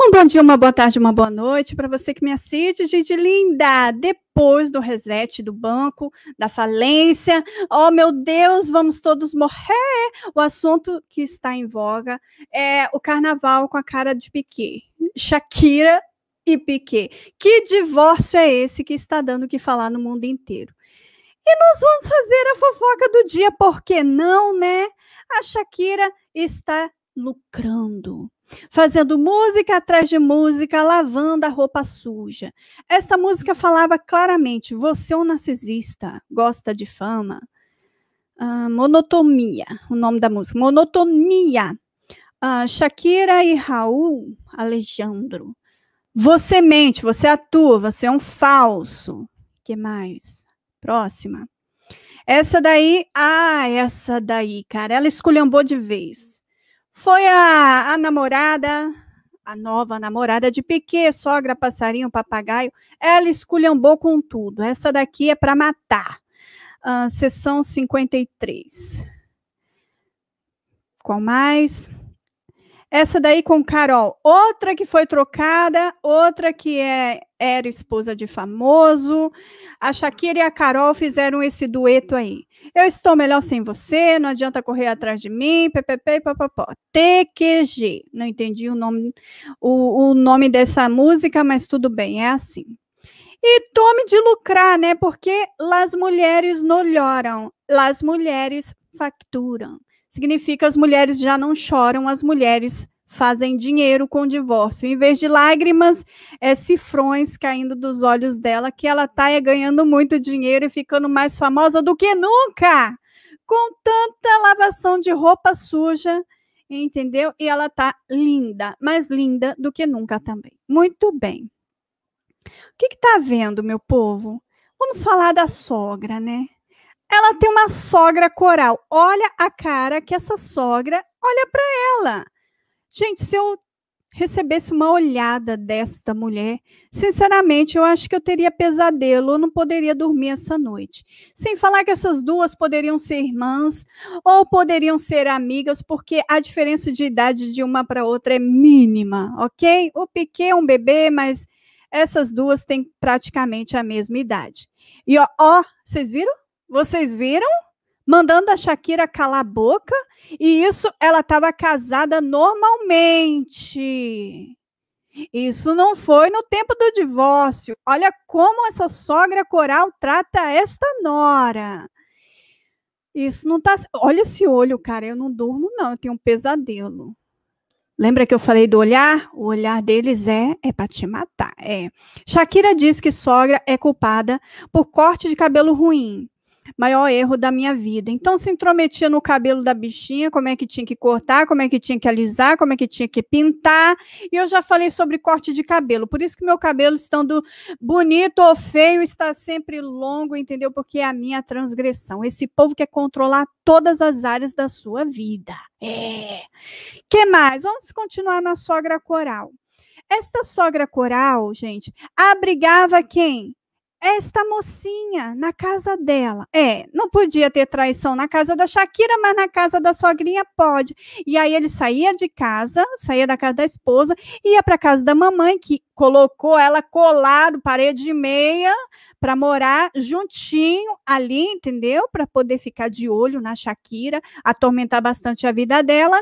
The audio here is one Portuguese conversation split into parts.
Um bom dia, uma boa tarde, uma boa noite para você que me assiste, gente linda. Depois do reset do banco, da falência, oh meu Deus, vamos todos morrer. O assunto que está em voga é o carnaval com a cara de Piquet. Shakira e Piquet. Que divórcio é esse que está dando o que falar no mundo inteiro? E nós vamos fazer a fofoca do dia, por que não, né? A Shakira está lucrando fazendo música atrás de música, lavando a roupa suja. Esta música falava claramente: você é um narcisista, gosta de fama. Uh, monotonia, o nome da música, monotonia. Uh, Shakira e Raul Alejandro. Você mente, você atua, você é um falso. Que mais? Próxima. Essa daí, ah, essa daí, cara, ela esculhambou de vez. Foi a, a namorada, a nova namorada de Piquet, sogra, passarinho, papagaio. Ela esculhambou com tudo. Essa daqui é para matar. Uh, sessão 53. Qual mais? Essa daí com Carol. Outra que foi trocada, outra que é, era esposa de famoso. A Shakira e a Carol fizeram esse dueto aí. Eu estou melhor sem você, não adianta correr atrás de mim, ppp, papapó. TQG. Não entendi o nome, o, o nome dessa música, mas tudo bem, é assim. E tome de lucrar, né? Porque as mulheres não lloram, as mulheres facturam. Significa as mulheres já não choram, as mulheres fazem dinheiro com o divórcio. Em vez de lágrimas, é cifrões caindo dos olhos dela, que ela está é, ganhando muito dinheiro e ficando mais famosa do que nunca, com tanta lavação de roupa suja, entendeu? E ela está linda, mais linda do que nunca também. Muito bem. O que está vendo, meu povo? Vamos falar da sogra, né? Ela tem uma sogra coral. Olha a cara que essa sogra olha para ela Gente, se eu recebesse uma olhada desta mulher, sinceramente, eu acho que eu teria pesadelo, eu não poderia dormir essa noite. Sem falar que essas duas poderiam ser irmãs ou poderiam ser amigas, porque a diferença de idade de uma para outra é mínima, ok? O pequeno é um bebê, mas essas duas têm praticamente a mesma idade. E ó, ó vocês viram? Vocês viram? mandando a Shakira calar a boca, e isso ela estava casada normalmente. Isso não foi no tempo do divórcio. Olha como essa sogra coral trata esta nora. Isso não tá. Olha esse olho, cara. Eu não durmo, não. Eu tenho um pesadelo. Lembra que eu falei do olhar? O olhar deles é é para te matar. É. Shakira diz que sogra é culpada por corte de cabelo ruim maior erro da minha vida. Então, se intrometia no cabelo da bichinha, como é que tinha que cortar, como é que tinha que alisar, como é que tinha que pintar. E eu já falei sobre corte de cabelo. Por isso que meu cabelo, estando bonito ou feio, está sempre longo, entendeu? Porque é a minha transgressão. Esse povo quer controlar todas as áreas da sua vida. É. que mais? Vamos continuar na sogra coral. Esta sogra coral, gente, abrigava quem? esta mocinha na casa dela. É, não podia ter traição na casa da Shakira, mas na casa da sogrinha pode. E aí ele saía de casa, saía da casa da esposa, ia para casa da mamãe, que colocou ela colado, parede e meia, para morar juntinho ali, entendeu? Para poder ficar de olho na Shakira, atormentar bastante a vida dela.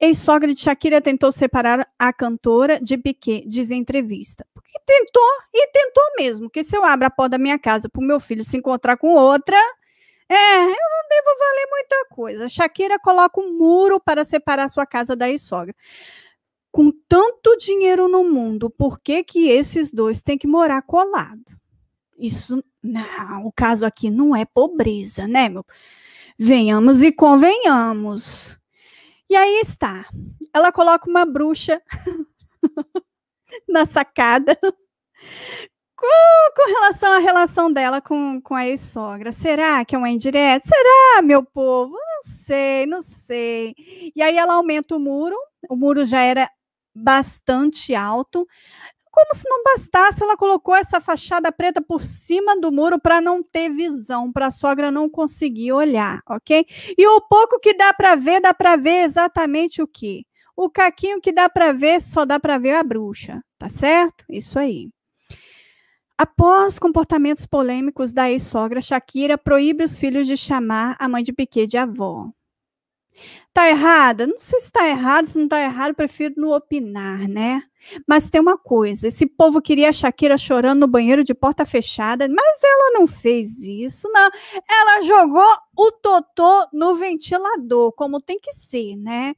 Ex-sogra de Shakira tentou separar a cantora de Piquet, diz em entrevista. Porque tentou, e tentou mesmo, que se eu abro a porta da minha casa para o meu filho se encontrar com outra, é, eu não devo valer muita coisa. Shakira coloca um muro para separar sua casa da ex-sogra. Com tanto dinheiro no mundo, por que que esses dois têm que morar colado? Isso, não, o caso aqui não é pobreza, né, meu? Venhamos e convenhamos e aí está. Ela coloca uma bruxa na sacada com, com, relação à relação dela com, com a ex-sogra. Será que é uma indireta? Será, meu povo? Não sei, não sei. E aí ela aumenta o muro. O muro já era bastante alto. Como se não bastasse, ela colocou essa fachada preta por cima do muro para não ter visão, para a sogra não conseguir olhar, ok? E o pouco que dá para ver, dá para ver exatamente o que? O caquinho que dá para ver, só dá para ver a bruxa, tá certo? Isso aí. Após comportamentos polêmicos da ex-sogra, Shakira proíbe os filhos de chamar a mãe de Piquet de avó. Tá errada? Não sei se está errado, se não está errado, prefiro não opinar, né? Mas tem uma coisa: esse povo queria a Shakira chorando no banheiro de porta fechada, mas ela não fez isso, não. Ela jogou o totô no ventilador, como tem que ser, né?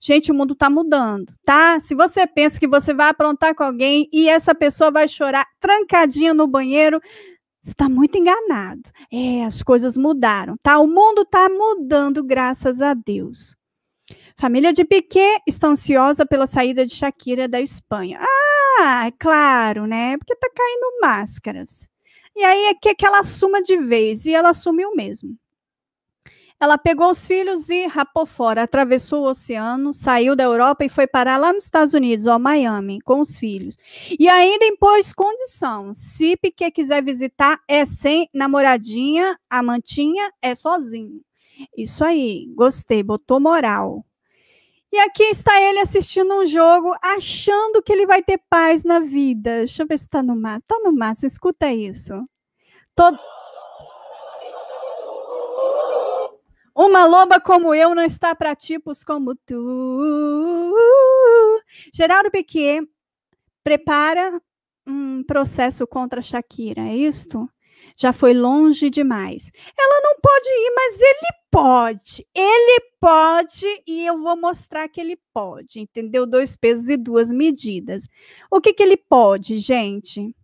Gente, o mundo tá mudando, tá? Se você pensa que você vai aprontar com alguém e essa pessoa vai chorar trancadinha no banheiro, está muito enganado. É, as coisas mudaram, tá? O mundo tá mudando, graças a Deus. Família de Piquet está ansiosa pela saída de Shakira da Espanha. Ah, é claro, né? Porque tá caindo máscaras. E aí é que, que ela assuma de vez, e ela assumiu mesmo. Ela pegou os filhos e rapou fora, atravessou o oceano, saiu da Europa e foi parar lá nos Estados Unidos, ó, Miami, com os filhos. E ainda impôs condição: se Piquet quiser visitar, é sem namoradinha, amantinha, é sozinho. Isso aí, gostei, botou moral. E aqui está ele assistindo um jogo, achando que ele vai ter paz na vida. Deixa eu ver se está no máximo. Está no máximo, escuta isso. Todo... Uma loba como eu não está para tipos como tu. Geraldo Piquet prepara um processo contra Shakira, é isto? já foi longe demais. Ela não pode ir, mas ele pode. Ele pode e eu vou mostrar que ele pode, entendeu? Dois pesos e duas medidas. O que, que ele pode, gente?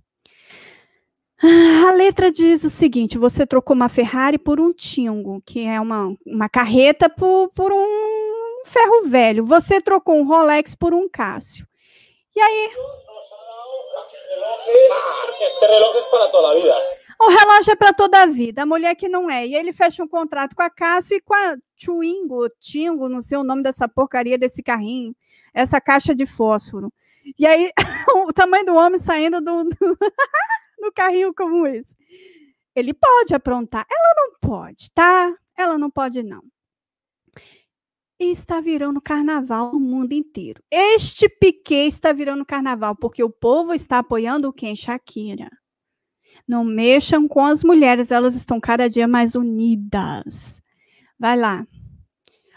Ah, a letra diz o seguinte: você trocou uma Ferrari por um Tingo, que é uma, uma carreta, por, por um ferro velho. Você trocou um Rolex por um Cássio. E aí. Este reloj es é para toda la vida. O relógio é para toda a vida, a mulher que não é. E ele fecha um contrato com a Cássio e com a Tchuingo, Tingo, não sei o nome dessa porcaria desse carrinho, essa caixa de fósforo. E aí, o tamanho do homem saindo do, do, do carrinho como esse. Ele pode aprontar, ela não pode, tá? Ela não pode, não. E está virando carnaval no mundo inteiro. Este piquet está virando carnaval, porque o povo está apoiando quem? Shakira. Não mexam com as mulheres, elas estão cada dia mais unidas. Vai lá.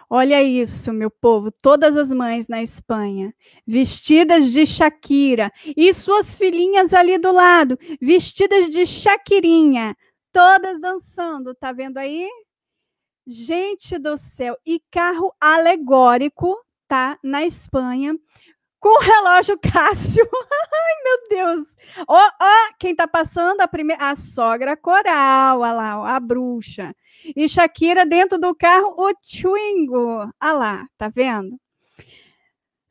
Olha isso, meu povo, todas as mães na Espanha, vestidas de Shakira, e suas filhinhas ali do lado, vestidas de Shakirinha, todas dançando, tá vendo aí? Gente do céu, e carro alegórico, tá? Na Espanha, com o relógio Cássio. Ai, meu Deus. Ó, oh, oh, quem tá passando? A primeira, a sogra coral, olha lá, a bruxa. E Shakira dentro do carro, o Twingo. Olha lá, tá vendo?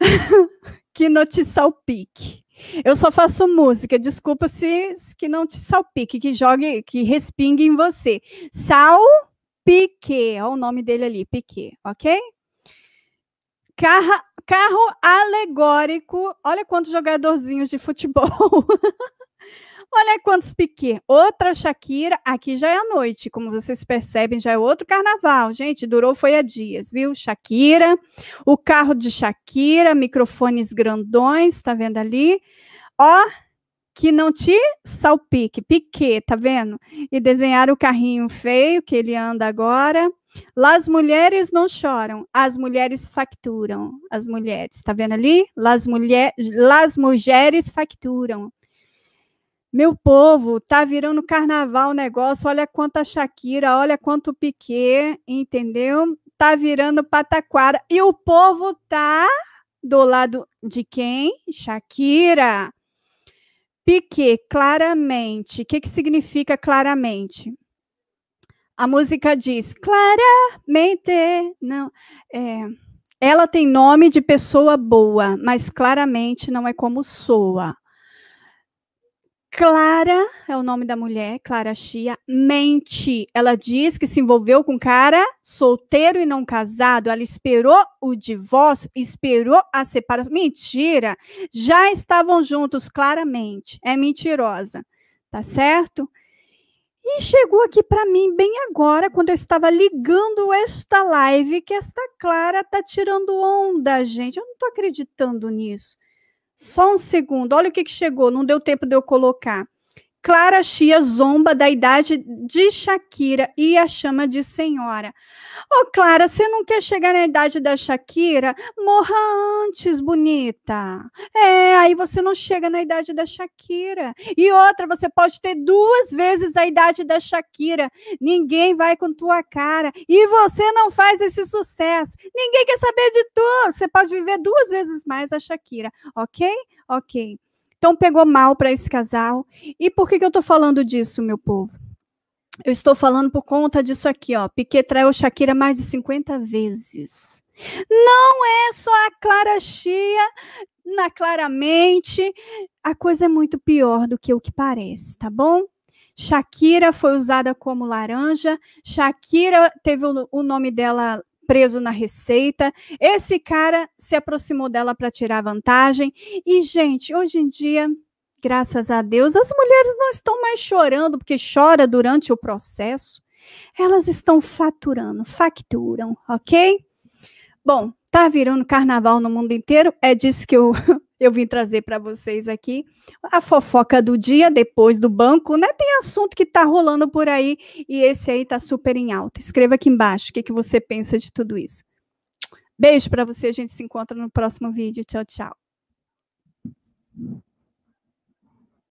que não te salpique. Eu só faço música, desculpa se que não te salpique, que jogue, que respingue em você. Sal Pique, olha o nome dele ali, Pique, ok? Carro, carro alegórico. Olha quantos jogadorzinhos de futebol. Olha quantos piquet. Outra Shakira, aqui já é a noite, como vocês percebem, já é outro carnaval. Gente, durou foi a dias, viu? Shakira, o carro de Shakira, microfones grandões, tá vendo ali? Ó, que não te salpique, piquet, tá vendo? E desenhar o carrinho feio que ele anda agora. Las as mulheres não choram, as mulheres facturam. As mulheres, está vendo ali? Las, as, mulher, as mulheres facturam. Meu povo, tá virando carnaval o negócio. Olha quanta Shakira, olha quanto Piquet, entendeu? Tá virando pataquara. E o povo tá do lado de quem? Shakira. Piquet, claramente. O que, que significa claramente? a música diz claramente, não, é, ela tem nome de pessoa boa, mas claramente não é como soa. Clara é o nome da mulher, Clara Chia, mente. Ela diz que se envolveu com um cara solteiro e não casado. Ela esperou o divórcio, esperou a separação. Mentira! Já estavam juntos, claramente. É mentirosa. Tá certo? E chegou aqui para mim bem agora, quando eu estava ligando esta live, que esta Clara tá tirando onda, gente. Eu não estou acreditando nisso. Só um segundo. Olha o que, que chegou. Não deu tempo de eu colocar. Clara Chia zomba da idade de Shakira e a chama de senhora. Ô, oh, Clara, você não quer chegar na idade da Shakira? Morra antes, bonita. É, aí você não chega na idade da Shakira. E outra, você pode ter duas vezes a idade da Shakira. Ninguém vai com tua cara. E você não faz esse sucesso. Ninguém quer saber de tu. Você pode viver duas vezes mais a Shakira, ok? Ok. Então pegou mal para esse casal. E por que, que eu estou falando disso, meu povo? Eu estou falando por conta disso aqui, ó. Piquet traiu Shakira mais de 50 vezes. Não é só a Clara Chia, na claramente, a coisa é muito pior do que o que parece, tá bom? Shakira foi usada como laranja, Shakira teve o, o nome dela preso na receita. Esse cara se aproximou dela para tirar vantagem. E, gente, hoje em dia, graças a Deus, as mulheres não estão mais chorando, porque chora durante o processo. Elas estão faturando, facturam, ok? Bom, tá virando carnaval no mundo inteiro. É disso que eu eu vim trazer para vocês aqui a fofoca do dia depois do banco, né? Tem assunto que está rolando por aí e esse aí está super em alta. Escreva aqui embaixo o que, que você pensa de tudo isso. Beijo para você, a gente se encontra no próximo vídeo. Tchau, tchau.